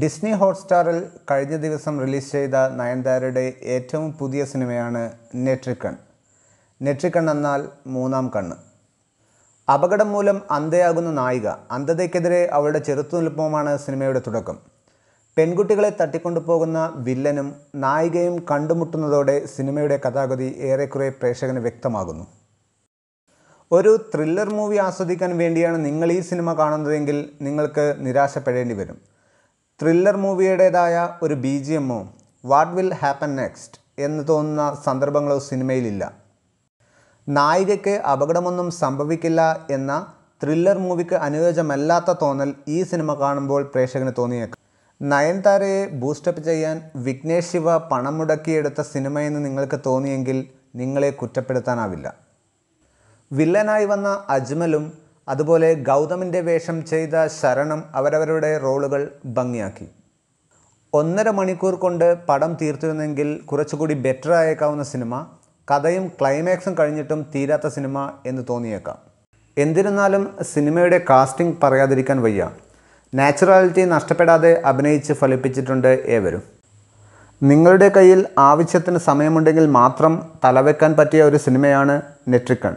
Disney ഹോട്ട്സ്റ്റാറിൽ കഴിഞ്ഞ ദിവസം release ചെയ്ത നയൻതാരയുടെ ഏറ്റവും പുതിയ സിനിമയാണ് നെട്രിക്കൺ നെട്രിക്കൺ എന്നാൽ മൂന്നാം കണ്ണ് അപകടം മൂലം അന്ധയാകുന്ന നായിക അന്ധതയ്ക്കെതിരെ അവളുടെ ചെറുത്തുനിൽപ്പുമാണ് സിനിമയുടെ തുടക്കം പെൺകുട്ടികളെ തട്ടിക്കൊണ്ടുപോകുന്ന വില്ലനും നായികയും കണ്ടുമുട്ടുന്നതോടെ സിനിമയുടെ കഥാഗതി ഏറെക്കുറെ പ്രേക്ഷകന് വ്യക്തമാകുന്നു ഒരു ത്രില്ലർ മൂവി ആസ്വദിക്കാൻ വേണ്ടിയാണ് നിങ്ങൾ ഈ സിനിമ കാണുന്നതെങ്കിൽ നിങ്ങൾക്ക് നിരാശപ്പെടേണ്ടി വരും ത്രില്ലർ മൂവിയുടേതായ ഒരു ബി ജി എമ്മോ വാട്ട് വിൽ ഹാപ്പൻ നെക്സ്റ്റ് എന്ന് തോന്നുന്ന സന്ദർഭങ്ങളോ സിനിമയിലില്ല നായികയ്ക്ക് അപകടമൊന്നും സംഭവിക്കില്ല എന്ന ത്രില്ലർ മൂവിക്ക് അനുയോജ്യമല്ലാത്ത തോന്നൽ ഈ സിനിമ കാണുമ്പോൾ പ്രേക്ഷകന് തോന്നിയേക്കാം നയൻതാരയെ ബൂസ്റ്റപ്പ് ചെയ്യാൻ വിഘ്നേഷ് ശിവ പണം മുടക്കിയെടുത്ത സിനിമയെന്ന് നിങ്ങൾക്ക് തോന്നിയെങ്കിൽ നിങ്ങളെ കുറ്റപ്പെടുത്താനാവില്ല വില്ലനായി വന്ന അജ്മലും അതുപോലെ ഗൗതമിൻ്റെ വേഷം ചെയ്ത ശരണം അവരവരുടെ റോളുകൾ ഭംഗിയാക്കി ഒന്നര മണിക്കൂർ കൊണ്ട് പടം തീർത്തിരുന്നെങ്കിൽ കുറച്ചുകൂടി ബെറ്റർ ആയേക്കാവുന്ന സിനിമ കഥയും ക്ലൈമാക്സും കഴിഞ്ഞിട്ടും തീരാത്ത സിനിമ എന്ന് തോന്നിയേക്കാം എന്തിരുന്നാലും സിനിമയുടെ കാസ്റ്റിംഗ് പറയാതിരിക്കാൻ വയ്യ നാച്ചുറാലിറ്റി നഷ്ടപ്പെടാതെ അഭിനയിച്ച് ഫലിപ്പിച്ചിട്ടുണ്ട് ഏവരും നിങ്ങളുടെ കയ്യിൽ ആവശ്യത്തിന് സമയമുണ്ടെങ്കിൽ മാത്രം തലവെക്കാൻ പറ്റിയ ഒരു സിനിമയാണ് നെട്രിക്കൺ